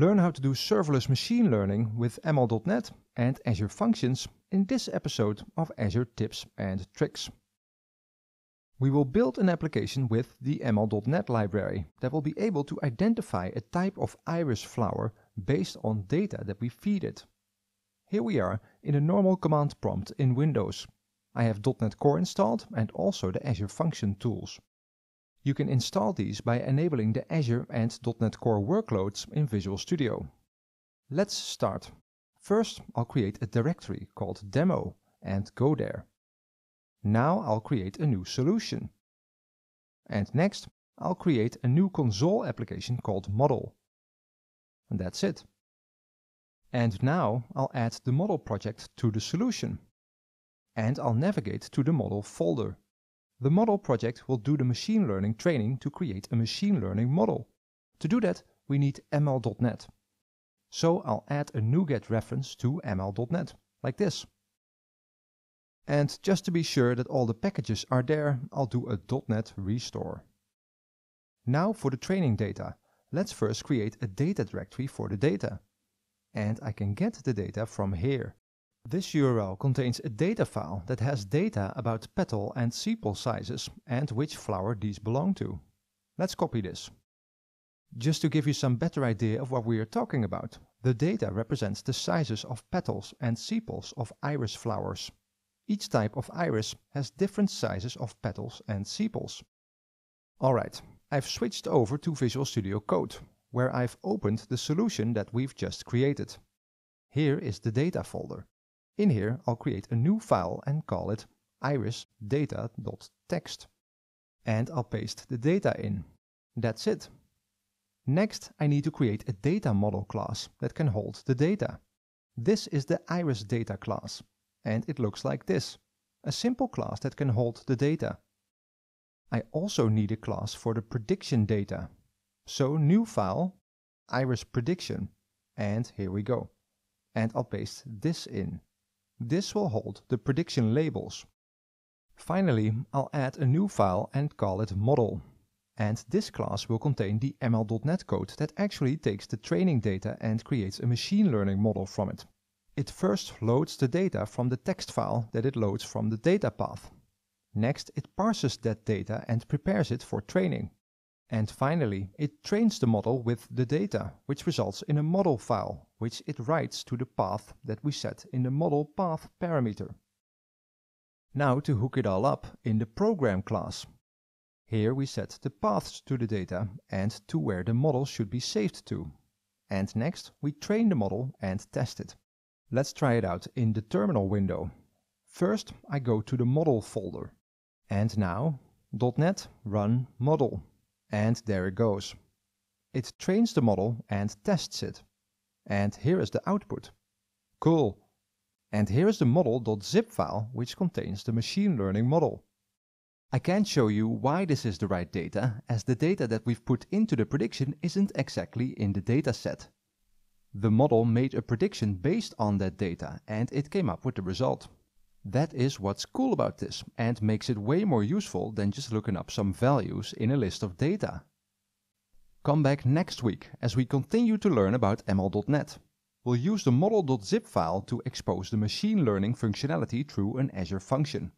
Learn how to do serverless machine learning with ML.NET and Azure Functions in this episode of Azure Tips and Tricks. We will build an application with the ML.NET library that will be able to identify a type of iris flower based on data that we feed it. Here we are in a normal command prompt in Windows. I have .NET Core installed and also the Azure Function tools. You can install these by enabling the Azure and .NET Core workloads in Visual Studio. Let's start. First, I'll create a directory called demo and go there. Now I'll create a new solution. And next, I'll create a new console application called model. And that's it. And now I'll add the model project to the solution. And I'll navigate to the model folder. The model project will do the machine learning training to create a machine learning model. To do that, we need ML.NET. So I'll add a NuGet reference to ML.NET, like this. And just to be sure that all the packages are there, I'll do a .NET restore. Now for the training data. Let's first create a data directory for the data. And I can get the data from here. This URL contains a data file that has data about petal and sepal sizes and which flower these belong to. Let's copy this. Just to give you some better idea of what we are talking about, the data represents the sizes of petals and sepals of iris flowers. Each type of iris has different sizes of petals and sepals. Alright, I've switched over to Visual Studio Code, where I've opened the solution that we've just created. Here is the data folder. In here, I'll create a new file and call it iris.data.txt. And I'll paste the data in. That's it. Next, I need to create a data model class that can hold the data. This is the iris_data class, and it looks like this. A simple class that can hold the data. I also need a class for the prediction data. So new file, iris prediction, and here we go. And I'll paste this in. This will hold the prediction labels. Finally, I'll add a new file and call it model. And this class will contain the ML.NET code that actually takes the training data and creates a machine learning model from it. It first loads the data from the text file that it loads from the data path. Next, it parses that data and prepares it for training. And finally, it trains the model with the data, which results in a model file, which it writes to the path that we set in the model path parameter. Now to hook it all up in the program class. Here we set the paths to the data and to where the model should be saved to. And next we train the model and test it. Let's try it out in the terminal window. First I go to the model folder. And now .NET Run Model and there it goes. It trains the model and tests it. And here is the output. Cool. And here is the model.zip file which contains the machine learning model. I can not show you why this is the right data as the data that we've put into the prediction isn't exactly in the dataset. The model made a prediction based on that data and it came up with the result. That is what's cool about this and makes it way more useful than just looking up some values in a list of data. Come back next week as we continue to learn about ML.NET. We'll use the model.zip file to expose the machine learning functionality through an Azure function.